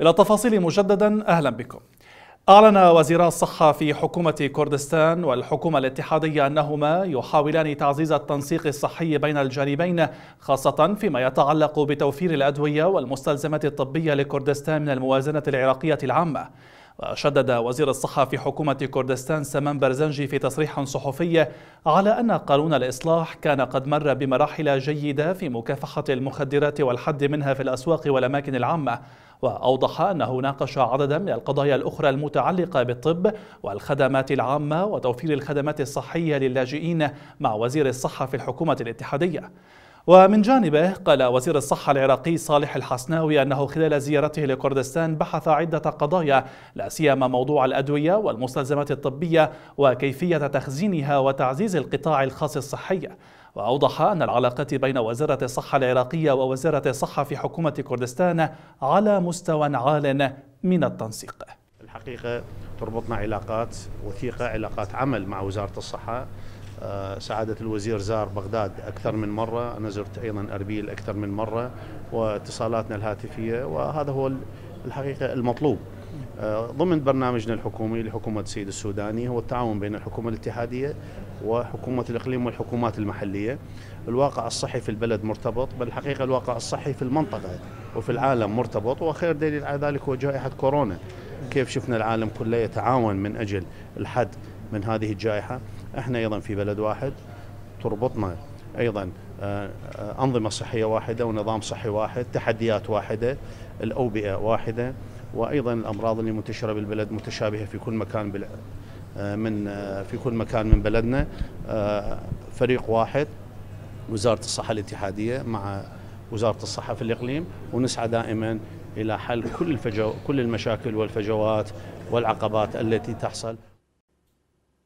إلى التفاصيل مجددا أهلا بكم أعلن وزيرا الصحة في حكومة كردستان والحكومة الاتحادية أنهما يحاولان تعزيز التنسيق الصحي بين الجانبين خاصة فيما يتعلق بتوفير الأدوية والمستلزمات الطبية لكردستان من الموازنة العراقية العامة وشدد وزير الصحة في حكومة كردستان سمان برزنجي في تصريح صحفي على أن قانون الإصلاح كان قد مر بمراحل جيدة في مكافحة المخدرات والحد منها في الأسواق والأماكن العامة وأوضح أنه ناقش عددا من القضايا الأخرى المتعلقة بالطب والخدمات العامة وتوفير الخدمات الصحية للاجئين مع وزير الصحة في الحكومة الاتحادية ومن جانبه قال وزير الصحة العراقي صالح الحسناوي أنه خلال زيارته لكردستان بحث عدة قضايا لا سيما موضوع الأدوية والمستلزمات الطبية وكيفية تخزينها وتعزيز القطاع الخاص الصحي وأوضح أن العلاقات بين وزارة الصحة العراقية ووزارة الصحة في حكومة كردستان على مستوى عال من التنسيق الحقيقة تربطنا علاقات وثيقة علاقات عمل مع وزارة الصحة آه، سعادة الوزير زار بغداد أكثر من مرة أنا زرت أيضا أربيل أكثر من مرة واتصالاتنا الهاتفية وهذا هو الحقيقة المطلوب آه، ضمن برنامجنا الحكومي لحكومة السيد السوداني هو التعاون بين الحكومة الاتحادية وحكومة الإقليم والحكومات المحلية الواقع الصحي في البلد مرتبط بل الحقيقة الواقع الصحي في المنطقة وفي العالم مرتبط وخير دليل على ذلك هو جائحة كورونا كيف شفنا العالم كله يتعاون من أجل الحد من هذه الجائحة احنا أيضا في بلد واحد تربطنا أيضا آه، آه، أنظمة صحية واحدة ونظام صحي واحد تحديات واحدة الأوبئة واحدة وأيضا الأمراض اللي منتشرة بالبلد متشابهة في كل مكان آه، من في كل مكان من بلدنا فريق واحد وزارة الصحة الاتحادية مع وزارة الصحة في الإقليم ونسعى دائما إلى حل كل الفجو كل المشاكل والفجوات والعقبات التي تحصل